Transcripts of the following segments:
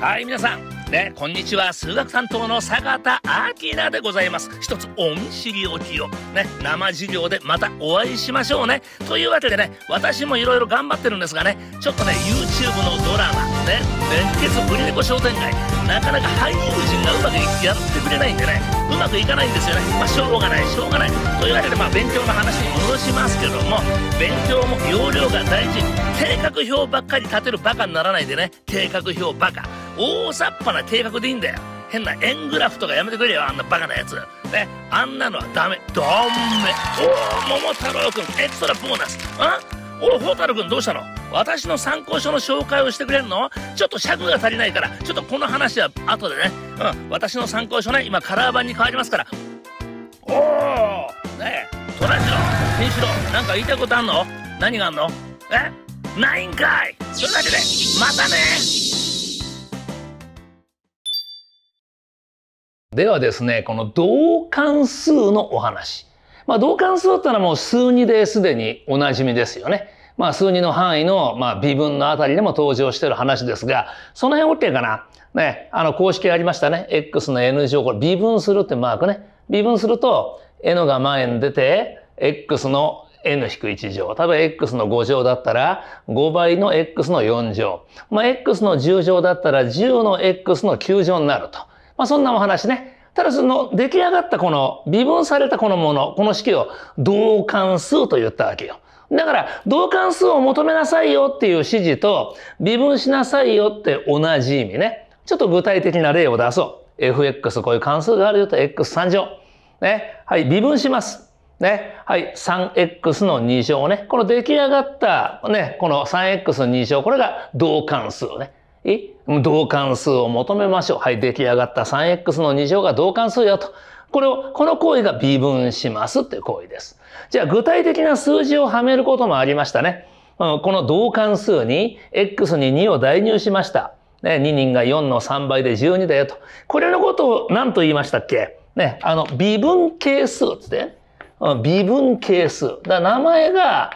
はい皆さんね、こんにちは数学担当の坂田明でございます一つお見知りおきをね生授業でまたお会いしましょうねというわけでね私もいろいろ頑張ってるんですがねちょっとね YouTube のドラマね結ブぶり猫商店街なかなか俳優陣がうまくやってくれないんでねうまくいかないんですよねまあしょうがないしょうがないというわけでまあ勉強の話に戻しますけども勉強も要領が大事計画表ばっかり立てるバカにならないでね計画表バカ大雑把な計画でいいんだよ変な円グラフとかやめてくれよあんなバカなやつねあんなのはダメダメおお桃太郎くんエクストラボーナスあおい蛍くんどうしたの私の参考書の紹介をしてくれんのちょっと尺が足りないからちょっとこの話は後でねうん私の参考書ね今カラー版に変わりますからおおねえトラジロケンなんか言いたいことあんの何があんのえないんかいそんなわけでまたねではですね、この同関数のお話。まあ、同関数ってのはもう数2ですでにおなじみですよね。まあ、数2の範囲の、まあ、微分のあたりでも登場してる話ですが、その辺 OK かなね、あの、公式ありましたね。x の n 乗、これ微分するってマークね。微分すると、n が前に出て、x の n-1 乗。多分 x の5乗だったら5倍の x の4乗。まあ、x の10乗だったら10の x の9乗になると。まあ、そんなお話ね。ただその出来上がったこの微分されたこのもの、この式を同関数と言ったわけよ。だから、同関数を求めなさいよっていう指示と、微分しなさいよって同じ意味ね。ちょっと具体的な例を出そう。fx、こういう関数があるよと x3 乗。ね。はい、微分します。ね。はい、3x の2乗をね。この出来上がった、ね、この 3x の2乗、これが同関数ね。同関数を求めましょう。はい、出来上がった 3x の2乗が同関数よと。これを、この行為が微分しますっていう行為です。じゃあ具体的な数字をはめることもありましたね。この同関数に x に2を代入しました。ね、2人が4の3倍で12だよと。これのことを何と言いましたっけね、あの、微分係数って、ね、微分係数。だ名前が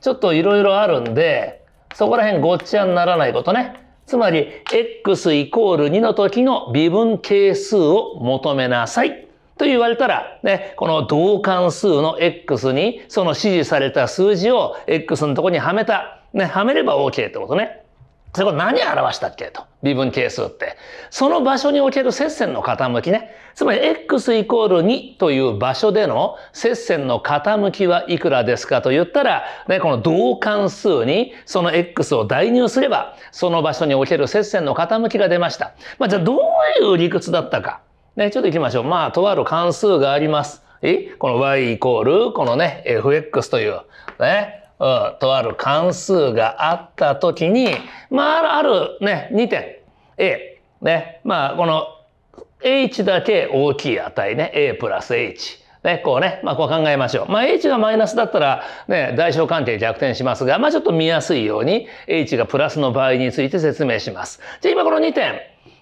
ちょっといろいろあるんで、そこら辺ごっちゃにならないことね。つまり、x イコール2の時の微分係数を求めなさい。と言われたら、ね、この同関数の x に、その指示された数字を x のとこにはめた、ね、はめれば OK ってことね。それこれ何表したっけと。微分係数って。その場所における接線の傾きね。つまり x イコール2という場所での接線の傾きはいくらですかと言ったら、ね、この同関数にその x を代入すれば、その場所における接線の傾きが出ました。まあ、じゃあどういう理屈だったか。ね、ちょっと行きましょう。まあ、とある関数があります。えこの y イコール、このね、fx という、ね、とある関数があった時に、まあ、あるね、2点。A。ね。まあ、この h だけ大きい値ね。a プラス h。ね、こうね、まあ、こう考えましょう。まあ、h がマイナスだったら、ね、代償関係逆転しますが、まあ、ちょっと見やすいように、h がプラスの場合について説明します。じゃあ、今この2点。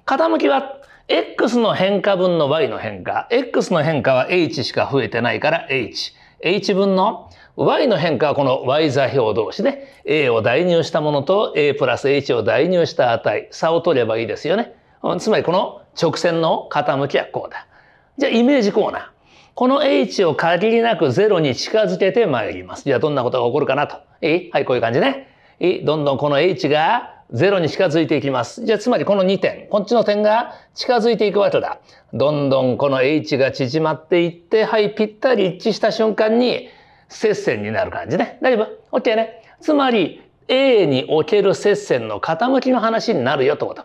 傾きは、x の変化分の y の変化。x の変化は h しか増えてないから h。h 分の y の変化はこの y 座標同士ね a を代入したものと a プラス h を代入した値差を取ればいいですよねつまりこの直線の傾きはこうだじゃあイメージコーナーこの h を限りなく0に近づけてまいりますじゃあどんなことが起こるかなとはいこういう感じねどんどんこの h が0に近づいていきます。じゃあ、つまりこの2点、こっちの点が近づいていくわけだ。どんどんこの h が縮まっていって、はい、ぴったり一致した瞬間に、接線になる感じね。大丈夫 ?OK ね。つまり、A における接線の傾きの話になるよってこと。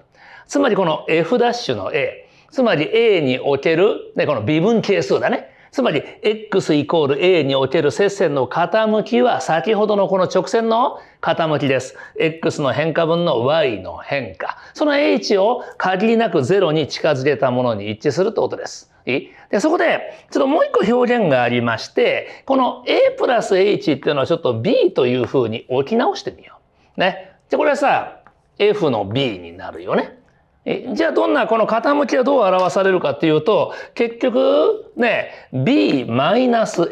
つまりこの F' の A。つまり A における、ね、この微分係数だね。つまり x イコール a における接線の傾きは先ほどのこの直線の傾きです。x の変化分の y の変化。その h を限りなく0に近づけたものに一致するってことです。でそこで、ちょっともう一個表現がありまして、この a プラス h っていうのはちょっと b というふうに置き直してみよう。ね。じゃこれはさ、f の b になるよね。えじゃあどんなこの傾きはどう表されるかっていうと結局ね b-a マイナス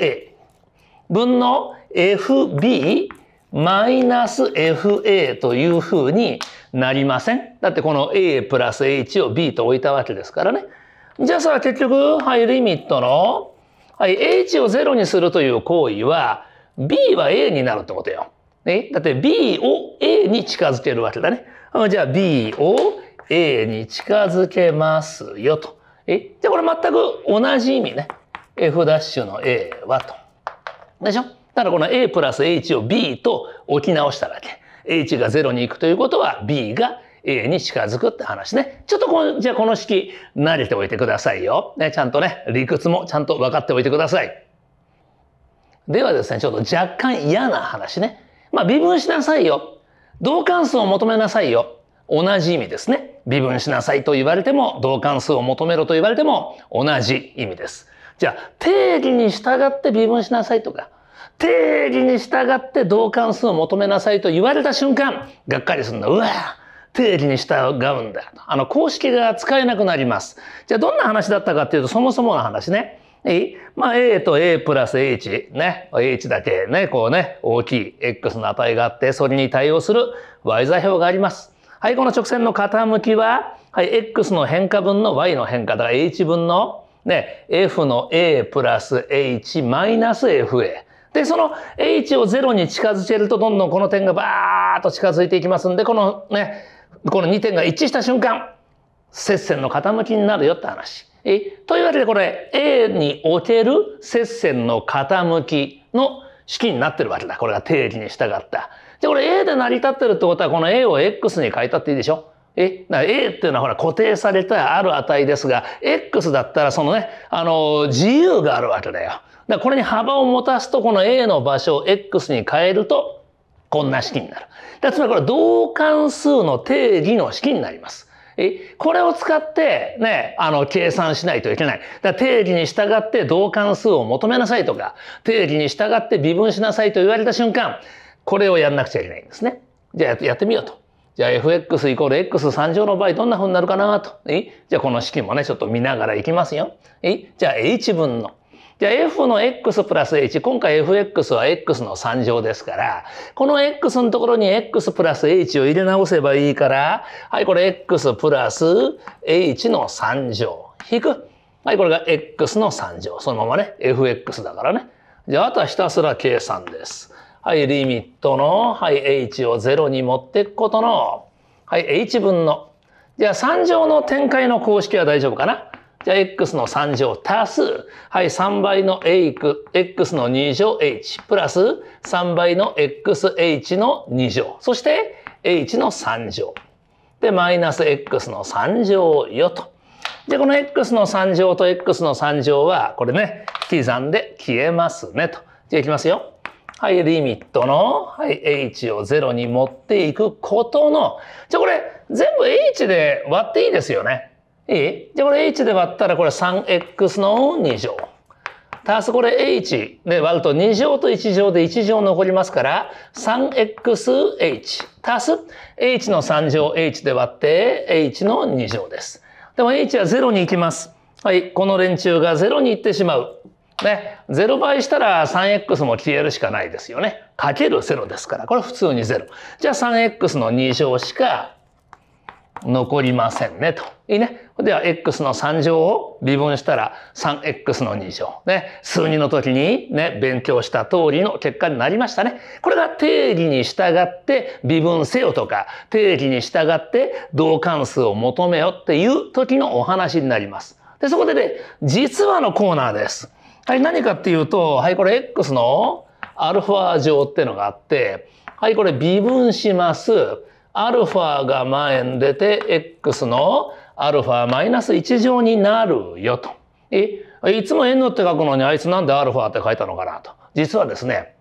分の fb マイナス FA というふうになりませんだってこの A プラス H を B と置いたわけですからね。じゃあさ、結局、はい、リミットの、はい、H を0にするという行為は、B は A になるってことよ。ね、だって B を A に近づけるわけだね。じゃあ B を A に近づけますよと。えじゃあこれ全く同じ意味ね。F' ダッシュの A はと。でしょだからこの A プラス H を B と置き直しただけ。H が0に行くということは B が A に近づくって話ね。ちょっとこの、じゃあこの式慣れておいてくださいよ。ね、ちゃんとね、理屈もちゃんと分かっておいてください。ではですね、ちょっと若干嫌な話ね。まあ、微分しなさいよ。同関数を求めなさいよ。同じ意味ですね。微分しなさいと言われても、同関数を求めろと言われても、同じ意味です。じゃあ、定義に従って微分しなさいとか、定義に従って同関数を求めなさいと言われた瞬間、がっかりするんうわ定義に従うんだ。あの、公式が使えなくなります。じゃあ、どんな話だったかっていうと、そもそもの話ね。いいまあ、A と A プラス H、ね。H だけね、こうね、大きい X の値があって、それに対応する Y 座標があります。はい、この直線の傾きは、はい、x の変化分の y の変化、だから h 分の、ね、f の a プラス h マイナス fa。で、その h を0に近づけると、どんどんこの点がバーッと近づいていきますんで、このね、この2点が一致した瞬間、接線の傾きになるよって話。えというわけでこれ A における接線の傾きの式になってるわけだこれが定義に従った。で、これ A で成り立ってるってことはこの A を X に変えたっていいでしょえ、だ A っていうのはほら固定されたある値ですが、X だったらそのね、あの、自由があるわけだよ。だこれに幅を持たすとこの A の場所を X に変えると、こんな式になる。だつまりこれ同関数の定義の式になります。え、これを使って、ね、あの、計算しないといけない。だ定義に従って同関数を求めなさいとか、定義に従って微分しなさいと言われた瞬間、これをやんなくちゃいけないんですね。じゃあやってみようと。じゃあ fx イコール x3 乗の場合どんな風になるかなと。じゃあこの式もねちょっと見ながらいきますよ。じゃあ h 分の。じゃあ f の x プラス h 今回 fx は x の3乗ですからこの x のところに x プラス h を入れ直せばいいからはいこれ x プラス h の3乗引く。はいこれが x の3乗そのままね fx だからね。じゃああとはひたすら計算です。はい、リミットの、はい、h を0に持っていくことの、はい、h 分の。じゃあ3乗の展開の公式は大丈夫かなじゃあ x の3乗足す、はい、3倍の a x の2乗 h プラス3倍の xh の2乗。そして h の3乗。で、マイナス x の3乗よと。で、この x の3乗と x の3乗は、これね、刻んで消えますねと。じゃあいきますよ。はい、リミットの、はい、h を0に持っていくことの、じゃあこれ全部 h で割っていいですよね。いいじゃあこれ h で割ったらこれ 3x の2乗。足すこれ h で割ると2乗と1乗で1乗残りますから 3xh 足す h の3乗 h で割って h の2乗です。でも h は0に行きます。はい、この連中が0に行ってしまう。ね、0倍したら 3x も消えるしかないですよね。かける0ですから、これ普通に0。じゃあ 3x の2乗しか残りませんねと。いいね。では、x の3乗を微分したら 3x の2乗。ね。数2の時にね、勉強した通りの結果になりましたね。これが定義に従って微分せよとか、定義に従って同関数を求めよっていう時のお話になります。で、そこでね、実はのコーナーです。はい、何かっていうと、はい、これ X のアルファ乗っていうのがあって、はい、これ微分します。アルファが前に出て、X のアルファマイナス1乗になるよと。え、いつも N って書くのにあいつなんでアルファって書いたのかなと。実はですね、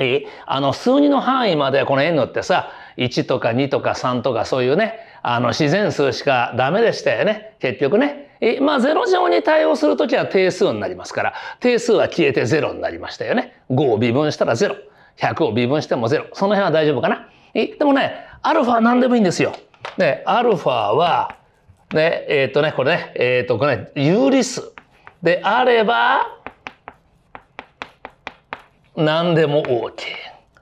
え、あの数2の範囲までこの N ってさ、1とか2とか3とかそういうね、あの自然数しかダメでしたよね。結局ね。えまあ、0乗に対応するときは定数になりますから、定数は消えて0になりましたよね。5を微分したら0。100を微分しても0。その辺は大丈夫かな。えでもね、アルファ何でもいいんですよ。ね、アルファは、ね、えっ、ー、とね、これね、えっ、ー、と、これね、有理数であれば、何でも OK。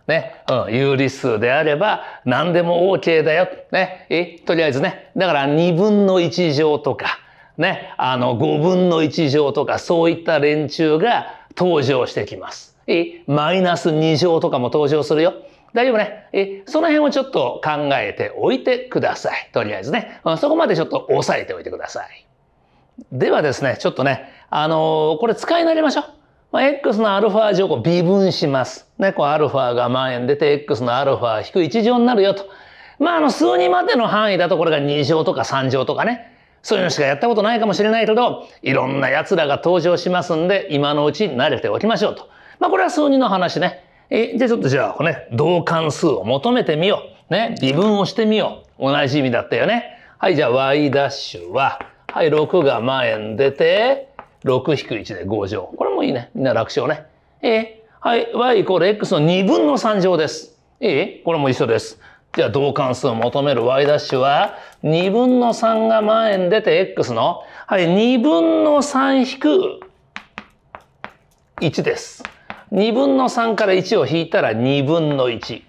ね、うん、有理数であれば何でも OK だよ。ね、えとりあえずね、だから2分の1乗とか、ね、あの5分の1乗とかそういった連中が登場してきます。え、マイナス2乗とかも登場するよ。大丈夫ね。え、その辺をちょっと考えておいてください。とりあえずね。そこまでちょっと押さえておいてください。ではですね、ちょっとね、あのー、これ使い慣れましょう。まあ、x の α 乗を微分します。ね、こう α が万円出て x の α 引く1乗になるよと。まあ、あの、数にまでの範囲だとこれが2乗とか3乗とかね。そういうのしかやったことないかもしれないけど、いろんな奴らが登場しますんで、今のうち慣れておきましょうと。まあ、これは数人の話ね。え、じゃあちょっとじゃあこね、同関数を求めてみよう。ね、微分をしてみよう。同じ意味だったよね。はい、じゃあ y' は、はい、6が前に出て、6-1で5乗。これもいいね。みんな楽勝ね。ええはい、y イコール x の2分の3乗です。えこれも一緒です。では同関数を求める y' は2分の3が前円出て x の、はい、2分の3引く1です。2分の3から1を引いたら2分の1。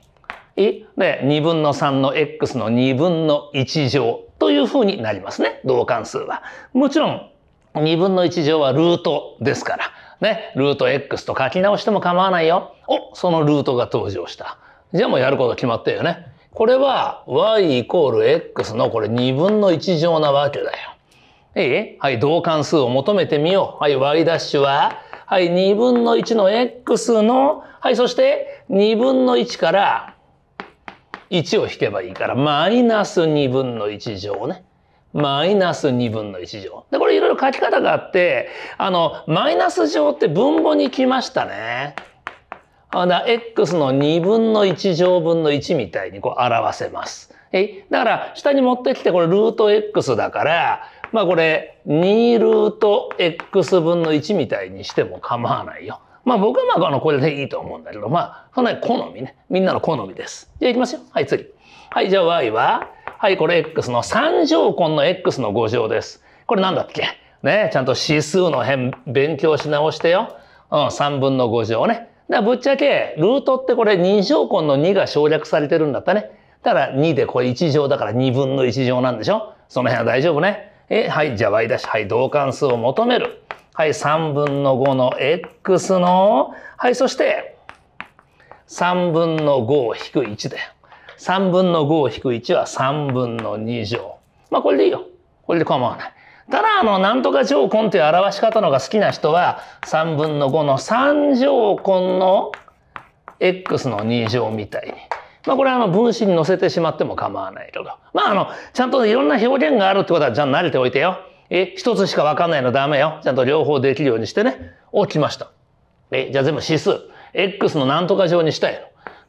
えで、2分の3の x の2分の1乗というふうになりますね。同関数は。もちろん、2分の1乗はルートですから。ね、ルート x と書き直しても構わないよ。お、そのルートが登場した。じゃあもうやること決まったよね。これは y イコール x のこれ2分の1乗なわけだよ。いいはい、同関数を求めてみよう。はい、y' ダッシュは、はい、2分の1の x の、はい、そして2分の1から1を引けばいいから、マイナス2分の1乗ね。マイナス2分の1乗。で、これいろいろ書き方があって、あの、マイナス乗って分母に来ましたね。だ x の2分の1乗分の1みたいにこう表せます。えだから下に持ってきてこれルート x だから、まあこれ2ルート x 分の1みたいにしても構わないよ。まあ僕はまああのこれでいいと思うんだけど、まあそんなに好みね。みんなの好みです。じゃあいきますよ。はい次。はい、じゃあ y は、はい、これ x の3乗根の x の5乗です。これなんだっけね、ちゃんと指数の辺勉強し直してよ。うん、3分の5乗ね。だぶっちゃけルートってこれ2乗根の2が省略されてるんだったね。だから2でこれ1乗だから2分の1乗なんでしょその辺は大丈夫ね。え、はい、じゃあ y' だし、はい、同関数を求める。はい、3分の5の x の、はい、そして、3分の5を引く1だよ。3分の5を引く1は3分の2乗。まあ、これでいいよ。これで構わない。ただあのなんとか条根という表し方のが好きな人は3分の5の3乗根の x の2乗みたいに。まあこれはあの分子に乗せてしまっても構わないとか。まああの、ちゃんといろんな表現があるってことはじゃあ慣れておいてよ。え、一つしかわかんないのダメよ。ちゃんと両方できるようにしてね。起きました。え、じゃあ全部指数。x の何とか乗にしたいの。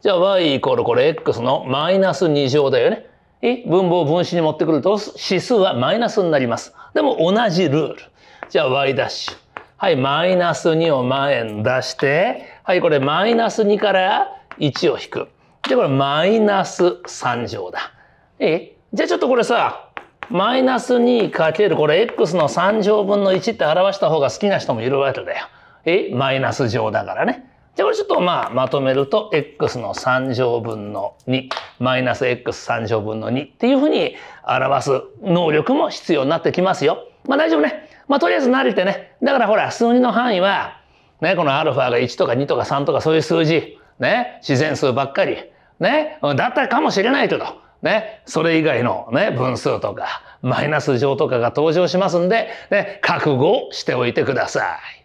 じゃあ y イコールこれ x のマイナス2乗だよね。え、分母を分子に持ってくると指数はマイナスになります。でも同じルール。じゃあ y り出し。はい、マイナス2を前円出して、はい、これマイナス2から1を引く。で、これマイナス3乗だ。えじゃあちょっとこれさ、マイナス2かけるこれ x の3乗分の1って表した方が好きな人もいるわけだよ。えマイナス乗だからね。じゃあこれちょっとまあまとめると x の3乗分の2マイナス x3 乗分の2っていうふうに表す能力も必要になってきますよ。まあ大丈夫ね。まあとりあえず慣れてね。だからほら数2の範囲はね、この α が1とか2とか3とかそういう数字、ね、自然数ばっかり、ね、だったかもしれないけど、ね、それ以外のね、分数とか、マイナス乗とかが登場しますんで、ね、覚悟しておいてください。